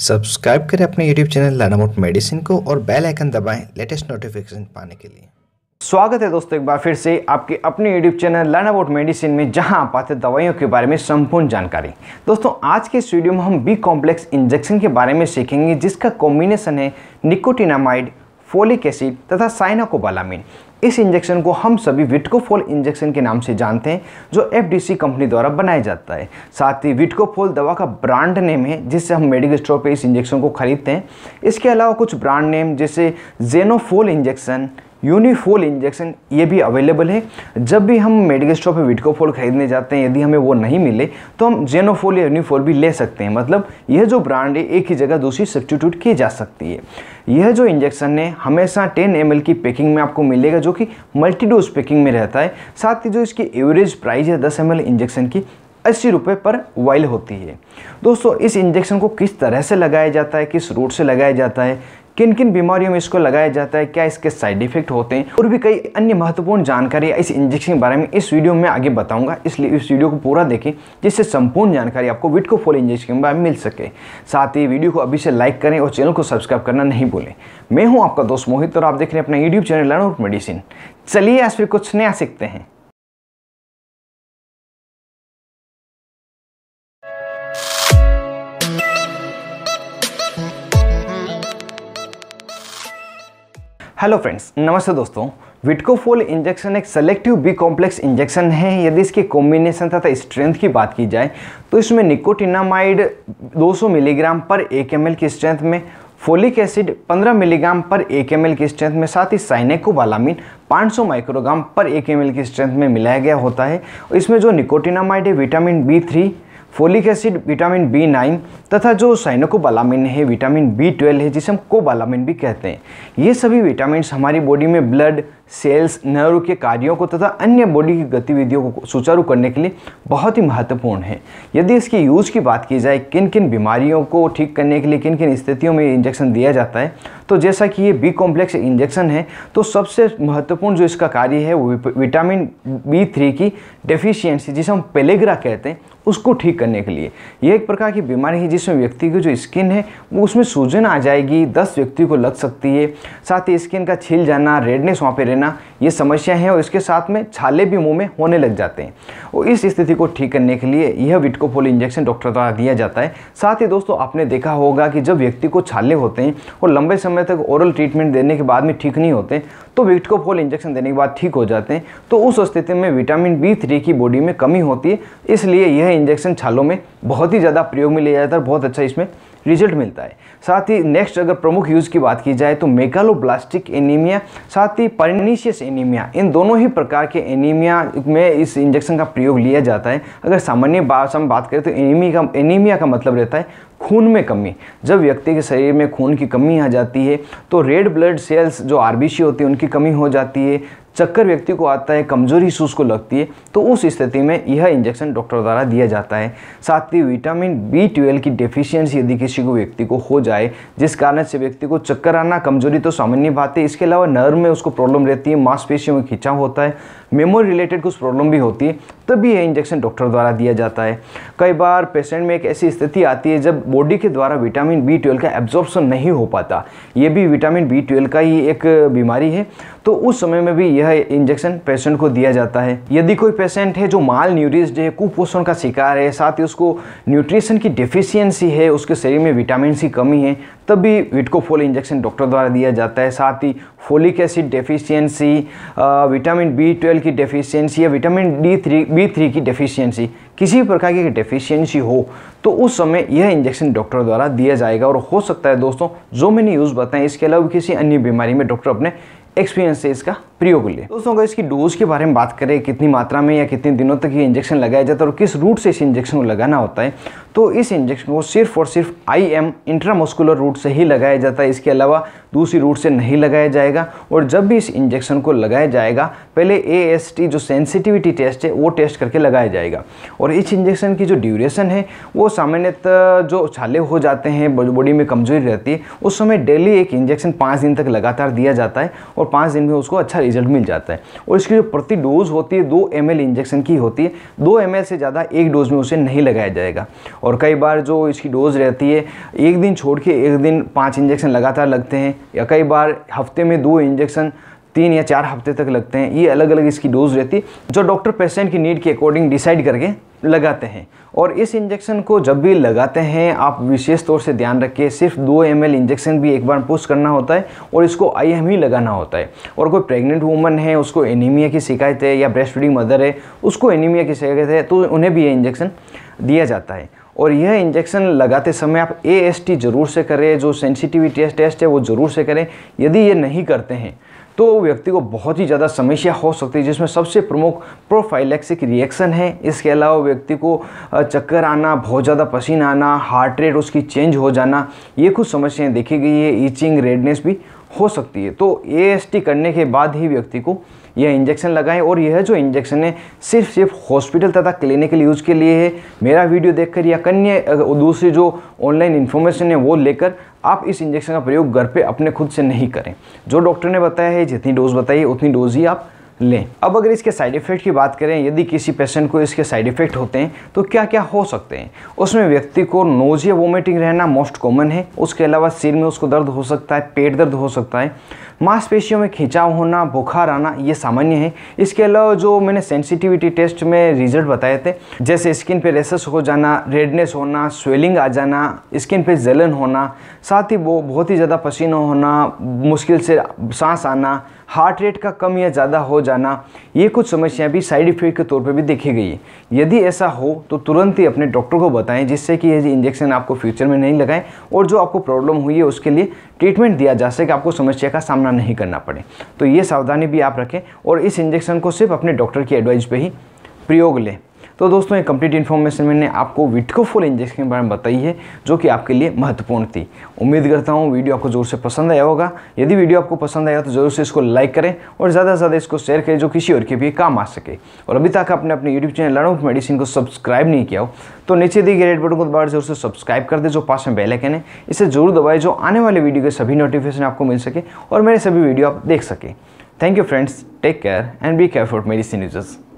subscribe करें अपने YouTube channel लर्नामोट medicine को और बेल आइकन दबाएं लेटेस्ट नोटिफिकेशन पाने के लिए स्वागत है दोस्तों एक बार फिर से आपके अपने YouTube channel learn about medicine में जहां आप आते दवाइयों के बारे में संपूर्ण जानकारी दोस्तों आज के इस वीडियो में हम बी कॉम्प्लेक्स इंजेक्शन के बारे में सीखेंगे जिसका कॉम्बिनेशन है निकोटिनामाइड फोलिक एसिड तथा साइनाकोबालामिन इस इंजेक्शन को हम सभी विटकोफोल इंजेक्शन के नाम से जानते हैं जो एफडीसी कंपनी द्वारा बनाया जाता है साथ ही विटकोफोल दवा का ब्रांड नेम है जिससे हम मेडिकल स्टोर पर इस इंजेक्शन को खरीदते हैं इसके अलावा कुछ ब्रांड नेम जैसे जेनोफोल इंजेक्शन यूनिफोल इंजेक्शन ये भी अवेलेबल है जब भी हम मेडिकल स्टोर पर विटकोफोल खरीदने जाते हैं यदि हमें वो नहीं मिले तो हम जेनोफोल या यूनिफोल भी ले सकते हैं मतलब यह जो ब्रांड है एक ही जगह दूसरी सब्सटीट्यूट की जा सकती है यह जो इंजेक्शन है हमेशा 10 एम की पैकिंग में आपको मिलेगा जो कि मल्टीडोज पैकिंग में रहता है साथ ही जो इसकी एवरेज प्राइस है दस एम इंजेक्शन की अस्सी रुपये पर वाइल होती है दोस्तों इस इंजेक्शन को किस तरह से लगाया जाता है किस रूट से लगाया जाता है किन किन बीमारियों में इसको लगाया जाता है क्या इसके साइड इफेक्ट होते हैं और भी कई अन्य महत्वपूर्ण जानकारी इस इंजेक्शन के बारे में इस वीडियो में आगे बताऊंगा इसलिए इस वीडियो को पूरा देखें जिससे संपूर्ण जानकारी आपको विटको फोल इंजेक्शन के बारे में मिल सके साथ ही वीडियो को अभी से लाइक करें और चैनल को सब्सक्राइब करना नहीं भूलें मैं हूँ आपका दोस्त मोहित और आप देख रहे हैं अपना यूट्यूब चैनल लर्न मेडिसिन चलिए आज फिर कुछ नया सीखते हैं हेलो फ्रेंड्स नमस्ते दोस्तों विटकोफोल इंजेक्शन एक सेलेक्टिव बी कॉम्प्लेक्स इंजेक्शन है यदि इसके कॉम्बिनेशन तथा स्ट्रेंथ की बात की जाए तो इसमें निकोटिनामाइड 200 मिलीग्राम पर एक एम की स्ट्रेंथ में फोलिक एसिड 15 मिलीग्राम पर एक एम की स्ट्रेंथ में साथ ही साइनेकोबालामिन 500 माइक्रोग्राम पर एक एम की स्ट्रेंथ में मिलाया गया होता है इसमें जो निकोटिनामाइड है vitamin B three folic acid vitamin B nine तथा जो साइनोकोबालामिन है विटामिन बी ट्वेल्व है जिसे हम कोबालामिन भी कहते हैं ये सभी विटामिन हमारी बॉडी में ब्लड सेल्स नर्व के कार्यों को तथा अन्य बॉडी की गतिविधियों को सुचारू करने के लिए बहुत ही महत्वपूर्ण है यदि इसकी यूज़ की बात की जाए किन किन बीमारियों को ठीक करने के लिए किन किन स्थितियों में इंजेक्शन दिया जाता है तो जैसा कि ये बी कॉम्प्लेक्स इंजेक्शन है तो सबसे महत्वपूर्ण जो इसका कार्य है वो विटामिन बी थ्री की डेफिशिएंसी जिसे हम पेलेग्रा कहते हैं उसको ठीक करने के लिए ये एक प्रकार की बीमारी है जिसमें व्यक्ति की जो स्किन है वो उसमें सूजन आ जाएगी दस व्यक्ति को लग सकती है साथ ही स्किन का छिल जाना रेडनेस वहाँ पर रहना रहना ये समस्या है और इसके साथ में छाले भी मुंह में होने लग जाते हैं और इस स्थिति को ठीक करने के लिए यह विटकोफोल इंजेक्शन डॉक्टर द्वारा दिया जाता है साथ ही दोस्तों आपने देखा होगा कि जब व्यक्ति को छाले होते हैं और लंबे समय तक ओरल ट्रीटमेंट देने के बाद में ठीक नहीं होते तो विटकोफोल इंजेक्शन देने के बाद ठीक हो जाते हैं तो उस स्थिति में विटामिन बी थ्री की बॉडी में कमी होती है इसलिए यह इंजेक्शन छालों में बहुत ही ज़्यादा प्रयोग में लिया जाता है बहुत अच्छा इसमें रिजल्ट मिलता है साथ ही नेक्स्ट अगर प्रमुख यूज़ की बात की जाए तो मेगालोब्लास्टिक एनीमिया साथ ही परनीशियस एनीमिया इन दोनों ही प्रकार के एनीमिया में इस इंजेक्शन का प्रयोग लिया जाता है अगर सामान्य बात हम बात करें तो एनीमिया का एनीमिया का मतलब रहता है खून में कमी जब व्यक्ति के शरीर में खून की कमी आ जाती है तो रेड ब्लड सेल्स जो आर होती है उनकी कमी हो जाती है चक्कर व्यक्ति को आता है कमजोरी सूस को लगती है तो उस स्थिति में यह इंजेक्शन डॉक्टर द्वारा दिया जाता है साथ ही विटामिन बी ट्वेल्व की डेफिशिएंसी यदि किसी को व्यक्ति को हो जाए जिस कारण से व्यक्ति को चक्कर आना कमजोरी तो सामान्य बात है इसके अलावा नर्व में उसको प्रॉब्लम रहती है मांसपेशियों में खिंचाव होता है मेमोरी रिलेटेड कुछ प्रॉब्लम भी होती है तभी यह इंजेक्शन डॉक्टर द्वारा दिया जाता है कई बार पेशेंट में एक ऐसी स्थिति आती है जब बॉडी के द्वारा विटामिन बी ट्वेल्व का एब्जॉर्बन नहीं हो पाता ये भी विटामिन बी ट्वेल्व का ही एक बीमारी है तो उस समय में भी यह इंजेक्शन पेशेंट को दिया जाता है यदि कोई पेशेंट है जो माल न्यूरिस्ड है कुपोषण का शिकार है साथ ही उसको न्यूट्रिशन की डिफिशियंसी है उसके शरीर में विटामिन सी कमी है तब भी विटकोफोल इंजेक्शन डॉक्टर द्वारा दिया जाता है साथ ही folic acid deficiency vitamin B twelve की डेफिशिएंसी या vitamin D three B three की डेफिशिएंसी किसी भी प्रकार की डेफिशिएंसी हो तो उस समय यह इंजेक्शन डॉक्टर द्वारा दिया जाएगा और हो सकता है दोस्तों जो मैंने यूज़ बताएं इसके अलावा किसी अन्य बीमारी में डॉक्टर अपने एक्सपीरियंस से इसका प्रयोग ले दोस्तों अगर इसकी डोज के बारे में बात करें कितनी मात्रा में या कितने दिनों तक ये इंजेक्शन लगाया जाता है और किस रूट से इस इंजेक्शन को लगाना होता है तो इस इंजेक्शन को सिर्फ और सिर्फ आई एम इंट्रामोस्कुलर रूट से ही लगाया जाता है इसके अलावा दूसरी रूट से नहीं लगाया जाएगा और जब भी इस इंजेक्शन को लगाया जाएगा पहले ए एस टी जो सेंसिटिविटी टेस्ट है वो टेस्ट करके लगाया जाएगा और इस इंजेक्शन की जो ड्यूरेशन है वो सामान्यतः जो छाले हो जाते हैं बॉडी में कमजोरी रहती है उस समय डेली एक इंजेक्शन पाँच दिन तक लगातार दिया जाता है और पाँच दिन में उसको अच्छा रिजल्ट मिल जाता है और इसकी जो प्रति डोज होती है दो एम इंजेक्शन की होती है दो एम से ज़्यादा एक डोज में उसे नहीं लगाया जाएगा और कई बार जो इसकी डोज रहती है एक दिन छोड़ के एक दिन पाँच इंजेक्शन लगातार लगते हैं या कई बार हफ्ते में दो इंजेक्शन तीन या चार हफ्ते तक लगते हैं ये अलग अलग इसकी डोज रहती है जो डॉक्टर पेशेंट की नीड के अकॉर्डिंग डिसाइड करके लगाते हैं और इस इंजेक्शन को जब भी लगाते हैं आप विशेष तौर से ध्यान रखिए सिर्फ दो एम इंजेक्शन भी एक बार पुश करना होता है और इसको आई ही लगाना होता है और कोई प्रेग्नेंट वूमन है उसको एनीमिया की शिकायत है या ब्रेस्ट फीडिंग मदर है उसको एनीमिया की शिकायत है तो उन्हें भी ये इंजेक्शन दिया जाता है और यह इंजेक्शन लगाते समय आप ए जरूर से करें जो सेंसिटिविटी टेस्ट है वो ज़रूर से करें यदि ये नहीं करते हैं तो व्यक्ति को बहुत ही ज़्यादा समस्या हो सकती है जिसमें सबसे प्रमुख प्रोफाइलेक्सिक रिएक्शन है इसके अलावा व्यक्ति को चक्कर आना बहुत ज़्यादा पसीना आना हार्ट रेट उसकी चेंज हो जाना ये कुछ समस्याएं देखी गई है ईचिंग रेडनेस भी हो सकती है तो ए करने के बाद ही व्यक्ति को यह इंजेक्शन लगाएं और यह जो इंजेक्शन है सिर्फ सिर्फ हॉस्पिटल तथा क्लिनिकल यूज़ के लिए है मेरा वीडियो देखकर या कन्य दूसरी जो ऑनलाइन इन्फॉर्मेशन है वो लेकर आप इस इंजेक्शन का प्रयोग घर पे अपने खुद से नहीं करें जो डॉक्टर ने बताया है जितनी डोज बताई उतनी डोज ही आप लें अब अगर इसके साइड इफ़ेक्ट की बात करें यदि किसी पेशेंट को इसके साइड इफ़ेक्ट होते हैं तो क्या क्या हो सकते हैं उसमें व्यक्ति को नोज़ या वोमिटिंग रहना मोस्ट कॉमन है उसके अलावा सिर में उसको दर्द हो सकता है पेट दर्द हो सकता है मांसपेशियों में खिंचाव होना बुखार आना ये सामान्य है इसके अलावा जो मैंने सेंसिटिविटी टेस्ट में रिजल्ट बताए थे जैसे स्किन पे रेसेस हो जाना रेडनेस होना स्वेलिंग आ जाना स्किन पे जलन होना साथ ही वो बहुत ही ज़्यादा पसीना होना मुश्किल से सांस आना हार्ट रेट का कम या ज़्यादा हो जाना ये कुछ समस्याएं भी साइड इफेक्ट के तौर पर भी देखी गई है यदि ऐसा हो तो तुरंत ही अपने डॉक्टर को बताएं जिससे कि ये इंजेक्शन आपको फ्यूचर में नहीं लगाएं और जो आपको प्रॉब्लम हुई है उसके लिए ट्रीटमेंट दिया जा सके आपको समस्या का सामना नहीं करना पड़े तो ये सावधानी भी आप रखें और इस इंजेक्शन को सिर्फ अपने डॉक्टर की एडवाइस पर ही प्रयोग लें तो दोस्तों ये कंप्लीट इन्फॉर्मेशन मैंने आपको विटकोफोल इंजेक्शन के बारे में बताई है जो कि आपके लिए महत्वपूर्ण थी उम्मीद करता हूँ वीडियो आपको ज़ोर से पसंद आया होगा यदि वीडियो आपको पसंद आया तो ज़रूर से इसको लाइक करें और ज़्यादा से ज़्यादा इसको शेयर करें जो किसी और के भी काम आ सके और अभी तक आपने अपने YouTube channel learn of medicine को सब्सक्राइब नहीं किया हो तो नीचे दिए गए रेड बटन को दोबारा जरूर से सब्सक्राइब कर दे जो पास में बेलाइकन है इसे जरूर दबाए जो आने वाले वीडियो के सभी नोटिफिकेशन आपको मिल सके और मेरे सभी वीडियो आप देख सकें thank you friends take care and be careful medicine users